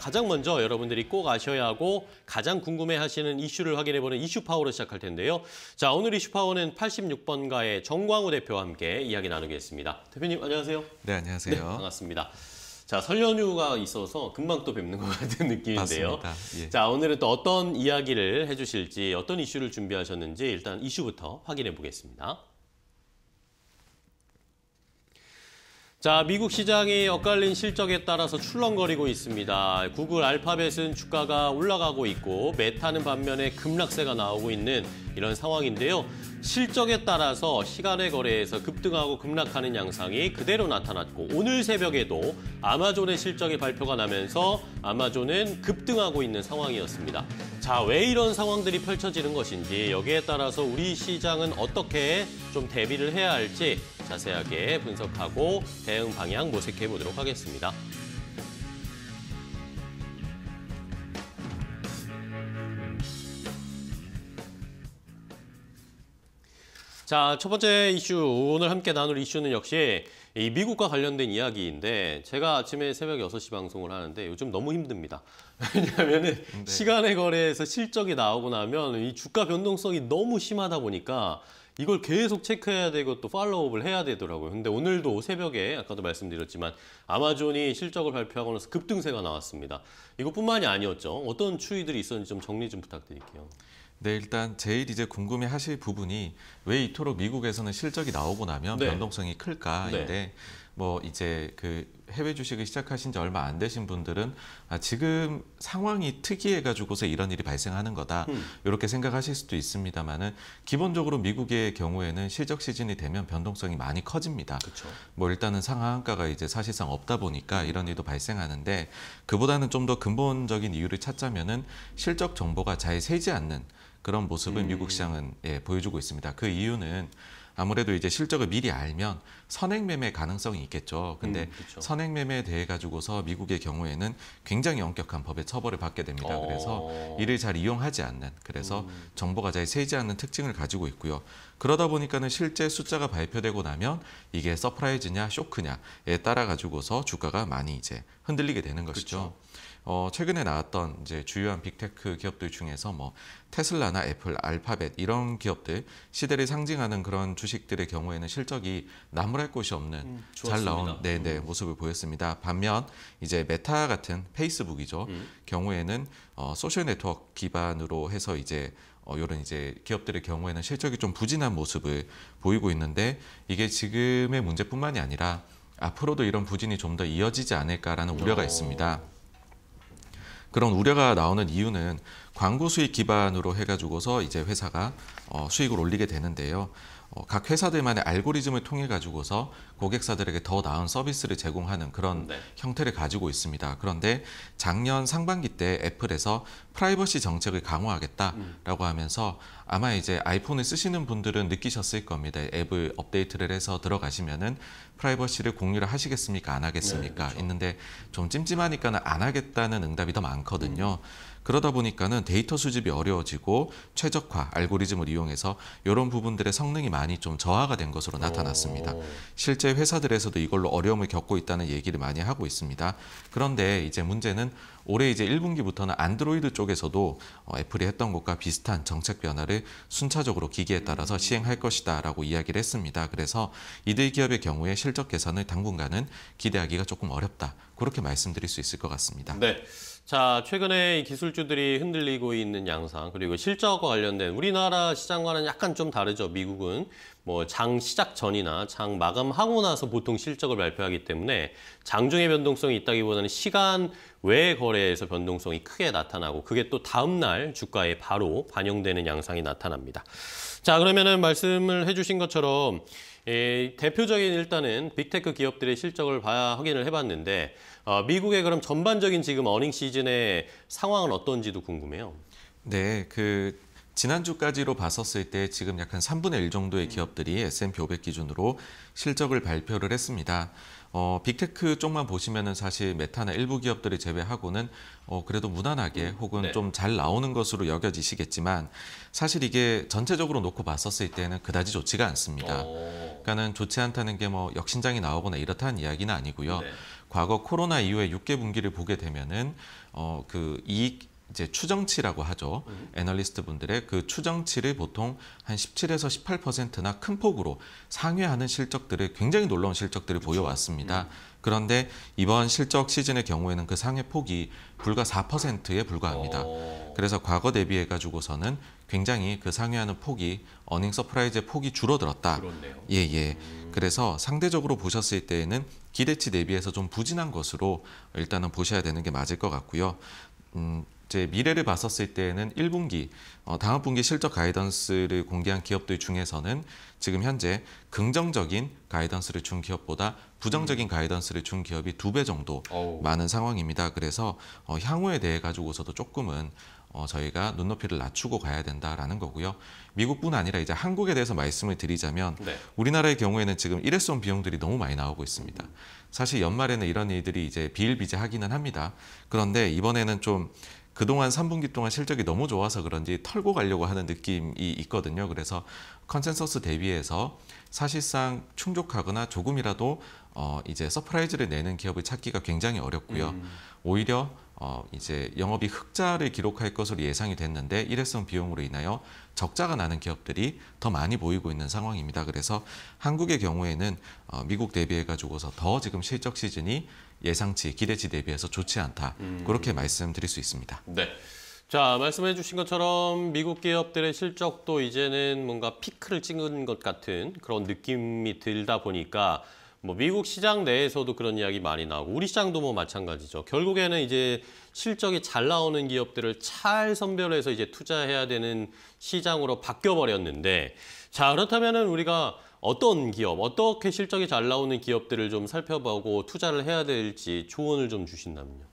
가장 먼저 여러분들이 꼭 아셔야 하고 가장 궁금해하시는 이슈를 확인해보는 이슈 파워로 시작할 텐데요. 자 오늘 이슈 파워는 86번가의 정광우 대표와 함께 이야기 나누겠습니다. 대표님 안녕하세요. 네 안녕하세요. 네, 반갑습니다. 자, 설 연휴가 있어서 금방 또 뵙는 것 같은 느낌인데요. 예. 자, 오늘은 또 어떤 이야기를 해주실지, 어떤 이슈를 준비하셨는지 일단 이슈부터 확인해 보겠습니다. 자, 미국 시장이 엇갈린 실적에 따라서 출렁거리고 있습니다. 구글, 알파벳은 주가가 올라가고 있고 메타는 반면에 급락세가 나오고 있는 이런 상황인데요. 실적에 따라서 시간의 거래에서 급등하고 급락하는 양상이 그대로 나타났고 오늘 새벽에도 아마존의 실적이 발표가 나면서 아마존은 급등하고 있는 상황이었습니다. 자, 왜 이런 상황들이 펼쳐지는 것인지 여기에 따라서 우리 시장은 어떻게 좀 대비를 해야 할지 자세하게 분석하고 대응 방향 모색해 보도록 하겠습니다. 자, 첫 번째 이슈, 오늘 함께 나눌 이슈는 역시 이 미국과 관련된 이야기인데 제가 아침에 새벽 6시 방송을 하는데 요즘 너무 힘듭니다. 왜냐하면 네. 시간의 거래에서 실적이 나오고 나면 이 주가 변동성이 너무 심하다 보니까 이걸 계속 체크해야 되고 또 팔로우업을 해야 되더라고요. 근데 오늘도 새벽에 아까도 말씀드렸지만 아마존이 실적을 발표하고 나서 급등세가 나왔습니다. 이것뿐만이 아니었죠. 어떤 추이들이 있었는지 좀 정리 좀 부탁드릴게요. 네, 일단 제일 이제 궁금해 하실 부분이 왜 이토록 미국에서는 실적이 나오고 나면 네. 변동성이 클까인데 네. 뭐 이제 그 해외 주식을 시작하신 지 얼마 안 되신 분들은 아, 지금 상황이 특이해 가지고서 이런 일이 발생하는 거다 음. 이렇게 생각하실 수도 있습니다만은 기본적으로 미국의 경우에는 실적 시즌이 되면 변동성이 많이 커집니다. 그쵸. 뭐 일단은 상한가가 이제 사실상 없다 보니까 음. 이런 일도 발생하는데 그보다는 좀 더 근본적인 이유를 찾자면은 실적 정보가 잘 새지 않는 그런 모습을 음. 미국 시장은 예, 보여주고 있습니다. 그 이유는 아무래도 이제 실적을 미리 알면 선행매매 가능성이 있겠죠. 근데 음, 선행매매에 대해 가지고서 미국의 경우에는 굉장히 엄격한 법의 처벌을 받게 됩니다. 그래서 어. 이를 잘 이용하지 않는 그래서 음. 정보 가잘 세지 않는 특징을 가지고 있고요. 그러다 보니까는 실제 숫자가 발표되고 나면 이게 서프라이즈냐 쇼크냐에 따라 가지고서 주가가 많이 이제 흔들리게 되는 것이죠. 그렇죠. 어, 최근에 나왔던 이제 주요한 빅테크 기업들 중에서 뭐 테슬라나 애플, 알파벳 이런 기업들 시대를 상징하는 그런 주식들의 경우에는 실적이 나무랄 곳이 없는 음, 잘 나온 네네 네 음. 모습을 보였습니다. 반면 이제 메타 같은 페이스북이죠 음. 경우에는 어, 소셜 네트워크 기반으로 해서 이제 어, 이런 이제 기업들의 경우에는 실적이 좀 부진한 모습을 보이고 있는데 이게 지금의 문제뿐만이 아니라 앞으로도 이런 부진이 좀 더 이어지지 않을까라는 우려가 어. 있습니다. 그런 우려가 나오는 이유는 광고 수익 기반으로 해가지고서 이제 회사가 어, 수익을 올리게 되는데요. 어, 각 회사들만의 알고리즘을 통해 가지고서 고객사들에게 더 나은 서비스를 제공하는 그런 네. 형태를 가지고 있습니다. 그런데 작년 상반기 때 애플에서 프라이버시 정책을 강화하겠다라고 하면서 아마 이제 아이폰을 쓰시는 분들은 느끼셨을 겁니다. 앱을 업데이트를 해서 들어가시면은 프라이버시를 공유를 하시겠습니까? 안 하겠습니까? 네, 그렇죠. 있는데 좀 찜찜하니까는 안 하겠다는 응답이 더 많거든요. 음. 그러다 보니까는 데이터 수집이 어려워지고 최적화 알고리즘을 이용해서 이런 부분들의 성능이 많이 좀 저하가 된 것으로 나타났습니다. 실제 회사들에서도 이걸로 어려움을 겪고 있다는 얘기를 많이 하고 있습니다. 그런데 이제 문제는 올해 이제 1분기부터는 안드로이드 쪽에서도 어, 애플이 했던 것과 비슷한 정책 변화를 순차적으로 기기에 따라서 음. 시행할 것이다라고 이야기를 했습니다. 그래서 이들 기업의 경우에 실적 개선을 당분간은 기대하기가 조금 어렵다. 그렇게 말씀드릴 수 있을 것 같습니다. 네. 자, 최근에 기술주들이 흔들리고 있는 양상, 그리고 실적과 관련된 우리나라 시장과는 약간 좀 다르죠. 미국은 뭐 장 시작 전이나 장 마감하고 나서 보통 실적을 발표하기 때문에 장중에 변동성이 있다기보다는 시간 외 거래에서 변동성이 크게 나타나고 그게 또 다음 날 주가에 바로 반영되는 양상이 나타납니다. 자, 그러면은 말씀을 해주신 것처럼 예, 대표적인 일단은 빅테크 기업들의 실적을 봐야 확인을 해봤는데 어, 미국의 그럼 전반적인 지금 어닝 시즌의 상황은 어떤지도 궁금해요. 네, 그 지난주까지로 봤었을 때 지금 약 한 3분의 1 정도의 음. 기업들이 S&P 500 기준으로 실적을 발표를 했습니다. 어, 빅테크 쪽만 보시면은 사실 메타나 일부 기업들을 제외하고는 어, 그래도 무난하게 음, 혹은 네. 좀잘 나오는 것으로 여겨지시겠지만 사실 이게 전체적으로 놓고 봤었을 때는 그다지 좋지가 않습니다. 오. 어. 그러니까는 좋지 않다는 게 뭐 역신장이 나오거나 이렇다는 이야기는 아니고요. 네. 과거 코로나 이후에 6개 분기를 보게 되면은 어 그 이익 이제 추정치라고 하죠. 음. 애널리스트 분들의 그 추정치를 보통 한 17에서 18%나 큰 폭으로 상회하는 실적들을 굉장히 놀라운 실적들을 그렇 보여왔습니다. 음. 그런데 이번 실적 시즌의 경우에는 그상회 폭이 불과 4%에 불과합니다. 오. 어. 그래서 과거 대비해 가지고서는 굉장히 그 상회하는 폭이 어닝 서프라이즈의 폭이 줄어들었다. 그 예, 예. 음. 그래서 상대적으로 보셨을 때에는 기대치 대비해서 좀 부진한 것으로 일단은 보셔야 되는 게 맞을 것 같고요. 음, 이제 미래를 봤었을 때에는 1분기, 어, 다음 분기 실적 가이던스를 공개한 기업들 중에서는 지금 현재 긍정적인 가이던스를 준 기업보다 부정적인 음. 가이던스를 준 기업이 두 배 정도 오우. 많은 상황입니다. 그래서 어, 향후에 대해 가지고서도 조금은 어, 저희가 눈높이를 낮추고 가야 된다라는 거고요. 미국뿐 아니라 이제 한국에 대해서 말씀을 드리자면 네. 우리나라의 경우에는 지금 일회성 비용들이 너무 많이 나오고 있습니다. 사실 연말에는 이런 일들이 이제 비일비재하기는 합니다. 그런데 이번에는 좀 그동안 3분기 동안 실적이 너무 좋아서 그런지 털고 가려고 하는 느낌이 있거든요. 그래서 컨센서스 대비해서 사실상 충족하거나 조금이라도 어 이제 서프라이즈를 내는 기업을 찾기가 굉장히 어렵고요. 음. 오히려 어, 이제 영업이 흑자를 기록할 것으로 예상이 됐는데 일회성 비용으로 인하여 적자가 나는 기업들이 더 많이 보이고 있는 상황입니다. 그래서 한국의 경우에는 어, 미국 대비해 가지고서 더 지금 실적 시즌이 예상치, 기대치 대비해서 좋지 않다. 음. 그렇게 말씀드릴 수 있습니다. 네. 자, 말씀해 주신 것처럼 미국 기업들의 실적도 이제는 뭔가 피크를 찍은 것 같은 그런 느낌이 들다 보니까 뭐 미국 시장 내에서도 그런 이야기 많이 나오고 우리 시장도 뭐 마찬가지죠. 결국에는 이제 실적이 잘 나오는 기업들을 잘 선별해서 이제 투자해야 되는 시장으로 바뀌어 버렸는데 자 그렇다면은 우리가 어떤 기업, 어떻게 실적이 잘 나오는 기업들을 좀 살펴보고 투자를 해야 될지 조언을 좀 주신다면요.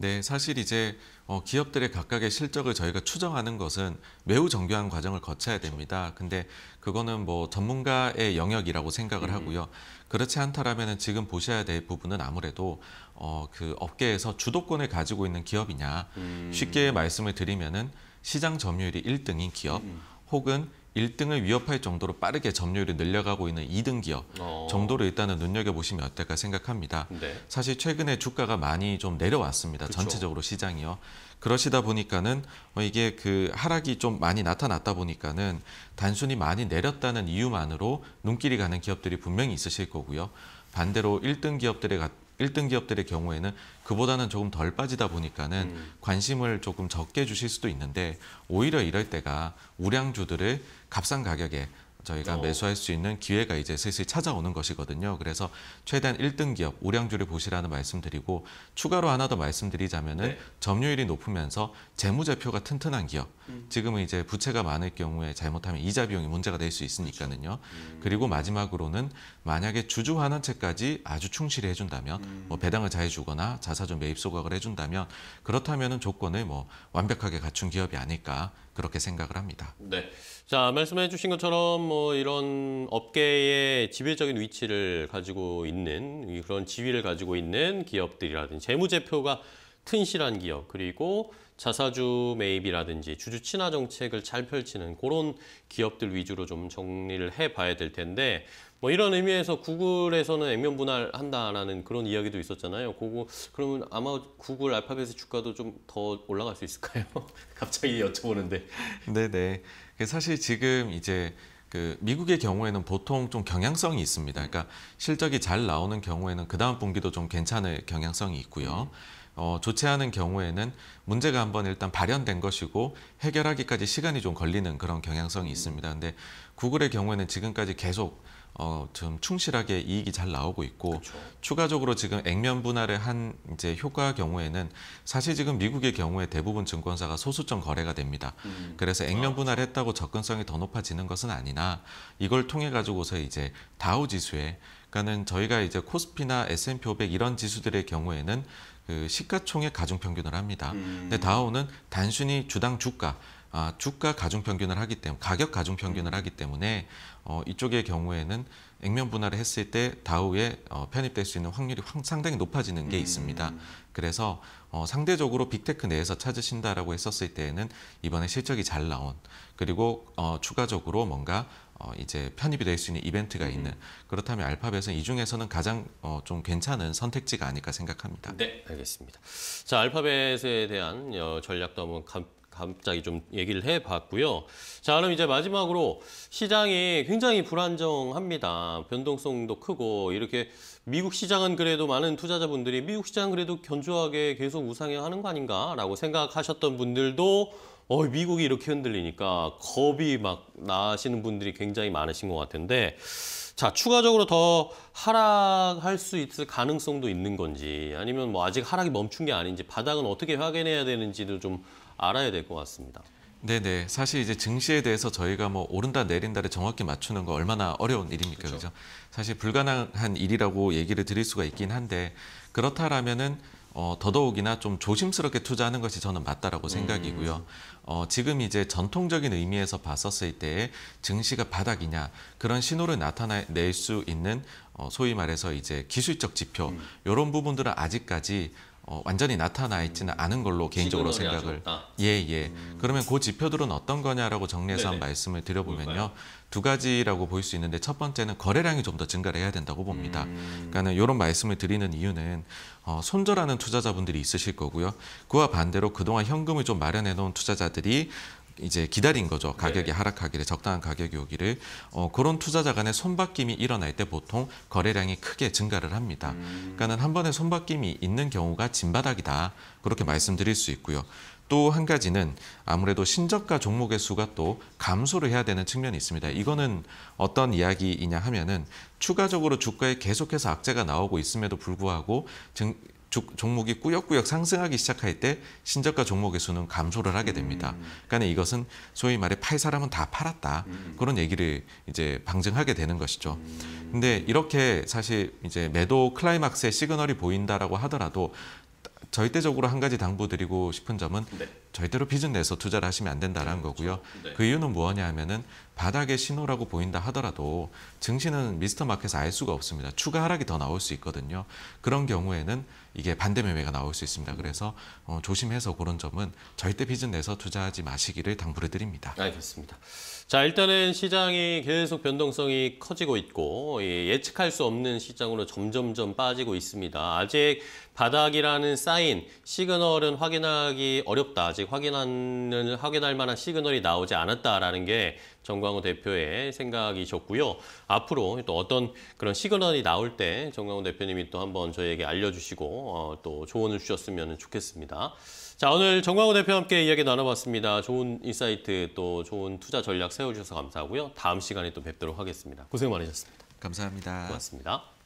네, 사실 이제 어, 기업들의 각각의 실적을 저희가 추정하는 것은 매우 정교한 과정을 거쳐야 됩니다. 근데 그거는 뭐 전문가의 영역이라고 생각을 음. 하고요. 그렇지 않다라면 지금 보셔야 될 부분은 아무래도 어, 그 업계에서 주도권을 가지고 있는 기업이냐. 음. 쉽게 말씀을 드리면은 시장 점유율이 1등인 기업 음. 혹은 1등을 위협할 정도로 빠르게 점유율이 늘려가고 있는 2등 기업 어. 정도로 일단은 눈여겨보시면 어떨까 생각합니다. 네. 사실 최근에 주가가 많이 좀 내려왔습니다. 그쵸. 전체적으로 시장이요. 그러시다 보니까는 뭐 이게 그 하락이 좀 많이 나타났다 보니까는 단순히 많이 내렸다는 이유만으로 눈길이 가는 기업들이 분명히 있으실 거고요. 반대로 1등 기업들의 1등 기업들의 경우에는 그보다는 조금 덜 빠지다 보니까는 음. 관심을 조금 적게 주실 수도 있는데 오히려 이럴 때가 우량주들을 값싼 가격에 저희가 어. 매수할 수 있는 기회가 이제 슬슬 찾아오는 것이거든요. 그래서 최대한 1등 기업, 우량주를 보시라는 말씀드리고 추가로 하나 더 말씀드리자면은 네. 점유율이 높으면서 재무제표가 튼튼한 기업. 음. 지금은 이제 부채가 많을 경우에 잘못하면 이자 비용이 문제가 될 수 있으니까는요. 그렇죠. 음. 그리고 마지막으로는 만약에 주주 환원체까지 아주 충실히 해준다면 음. 뭐 배당을 잘 주거나 자사주 매입 소각을 해준다면 그렇다면은 조건을 뭐 완벽하게 갖춘 기업이 아닐까 그렇게 생각을 합니다. 네. 자, 말씀해 주신 것처럼 뭐 이런 업계의 지배적인 위치를 가지고 있는 그런 지위를 가지고 있는 기업들이라든지 재무제표가 튼실한 기업 그리고 자사주 매입이라든지 주주 친화 정책을 잘 펼치는 그런 기업들 위주로 좀 정리를 해봐야 될 텐데 뭐 이런 의미에서 구글에서는 액면 분할한다라는 그런 이야기도 있었잖아요. 그거 그러면 아마 구글 알파벳의 주가도 좀 더 올라갈 수 있을까요? 갑자기 여쭤보는데. 네네. 그 사실 지금 이제 그 미국의 경우에는 보통 좀 경향성이 있습니다. 그러니까 실적이 잘 나오는 경우에는 그 다음 분기도 좀 괜찮을 경향성이 있고요. 음. 어, 조치하는 경우에는 문제가 한번 일단 발현된 것이고 해결하기까지 시간이 좀 걸리는 그런 경향성이 있습니다. 근데 구글의 경우에는 지금까지 계속 어, 좀 충실하게 이익이 잘 나오고 있고 그렇죠. 추가적으로 지금 액면 분할을 한 이제 효과 경우에는 사실 지금 미국의 경우에 대부분 증권사가 소수점 거래가 됩니다. 음. 그래서 액면 아. 분할했다고 접근성이 더 높아지는 것은 아니나 이걸 통해 가지고서 이제 다우 지수에 그러니까는 저희가 이제 코스피나 S&P 500 이런 지수들의 경우에는 그 시가총액 가중 평균을 합니다. 음. 근데 다우는 단순히 주당 주가 아, 주가 가중 평균을 하기 때문에 가격 가중 평균을 음. 하기 때문에 어, 이쪽의 경우에는 액면 분할을 했을 때 다우에 어, 편입될 수 있는 확률이 황, 상당히 높아지는 게 음. 있습니다. 그래서 어, 상대적으로 빅테크 내에서 찾으신다라고 했었을 때에는 이번에 실적이 잘 나온 그리고 어, 추가적으로 뭔가 어, 이제 편입이 될 수 있는 이벤트가 음. 있는 그렇다면 알파벳은 이 중에서는 가장 어, 좀 괜찮은 선택지가 아닐까 생각합니다. 네, 알겠습니다. 자, 알파벳에 대한 어, 전략도 한번 감, 갑자기 좀 얘기를 해봤고요. 자, 그럼 이제 마지막으로 시장이 굉장히 불안정합니다. 변동성도 크고 이렇게 미국 시장은 그래도 많은 투자자분들이 미국 시장 그래도 견조하게 계속 우상향하는 거 아닌가라고 생각하셨던 분들도 어, 미국이 이렇게 흔들리니까 겁이 막 나시는 분들이 굉장히 많으신 것 같은데 자 추가적으로 더 하락할 수 있을 가능성도 있는 건지 아니면 뭐 아직 하락이 멈춘 게 아닌지 바닥은 어떻게 확인해야 되는지도 좀 알아야 될 것 같습니다. 네네. 사실 이제 증시에 대해서 저희가 뭐 오른다 내린다를 정확히 맞추는 거 얼마나 어려운 일입니까, 그죠? 그죠 사실 불가능한 일이라고 얘기를 드릴 수가 있긴 한데 그렇다라면은 어, 더더욱이나 좀 조심스럽게 투자하는 것이 저는 맞다라고 음. 생각이고요. 어, 지금 이제 전통적인 의미에서 봤었을 때 증시가 바닥이냐 그런 신호를 나타낼 수 있는 어, 소위 말해서 이제 기술적 지표 음. 이런 부분들은 아직까지 어, 완전히 나타나 있지는 않은 걸로 개인적으로 생각을 예예 예. 음. 그러면 그 지표들은 어떤 거냐라고 정리해서 네네. 한 말씀을 드려보면요 뭘까요? 두 가지라고 볼 수 있는데 첫 번째는 거래량이 좀 더 증가를 해야 된다고 봅니다 음. 그러니까는 이런 말씀을 드리는 이유는 어, 손절하는 투자자분들이 있으실 거고요 그와 반대로 그동안 현금을 좀 마련해 놓은 투자자들이 이제 기다린 거죠. 가격이 네. 하락하기를 적당한 가격이 오기를 어, 그런 투자자 간의 손바뀜이 일어날 때 보통 거래량이 크게 증가를 합니다. 음. 그러니까는 한 번에 손바뀜이 있는 경우가 진바닥이다 그렇게 말씀드릴 수 있고요. 또 한 가지는 아무래도 신저가 종목의 수가 또 감소를 해야 되는 측면이 있습니다. 이거는 어떤 이야기이냐 하면은 추가적으로 주가에 계속해서 악재가 나오고 있음에도 불구하고 증, 종목이 꾸역꾸역 상승하기 시작할 때 신저가 종목의 수는 감소를 하게 됩니다. 음. 그러니까 이것은 소위 말해 팔 사람은 다 팔았다 음. 그런 얘기를 이제 방증하게 되는 것이죠. 음. 근데 이렇게 사실 이제 매도 클라이막스의 시그널이 보인다라고 하더라도 절대적으로 한 가지 당부드리고 싶은 점은 네. 절대로 빚은 내서 투자를 하시면 안 된다라는 네, 거고요. 그렇죠. 네. 그 이유는 뭐냐 하면은 바닥의 신호라고 보인다 하더라도 증시는 미스터 마켓에서 알 수가 없습니다. 추가 하락이 더 나올 수 있거든요. 그런 경우에는 이게 반대 매매가 나올 수 있습니다. 음. 그래서 어, 조심해서 그런 점은 절대 빚은 내서 투자하지 마시기를 당부를 드립니다. 알겠습니다. 자 일단은 시장이 계속 변동성이 커지고 있고 예, 예측할 수 없는 시장으로 점점점 빠지고 있습니다. 아직 바닥이라는 사인, 시그널은 확인하기 어렵다. 아직 확인하는, 확인할 만한 시그널이 나오지 않았다라는 게 정광호 대표의 생각이셨고요. 앞으로 또 어떤 그런 시그널이 나올 때 정광호 대표님이 또 한번 저희에게 알려주시고 어, 또 조언을 주셨으면 좋겠습니다. 자 오늘 정광호 대표와 함께 이야기 나눠봤습니다. 좋은 인사이트 또 좋은 투자 전략 세워주셔서 감사하고요. 다음 시간에 또 뵙도록 하겠습니다. 고생 많으셨습니다. 감사합니다. 고맙습니다.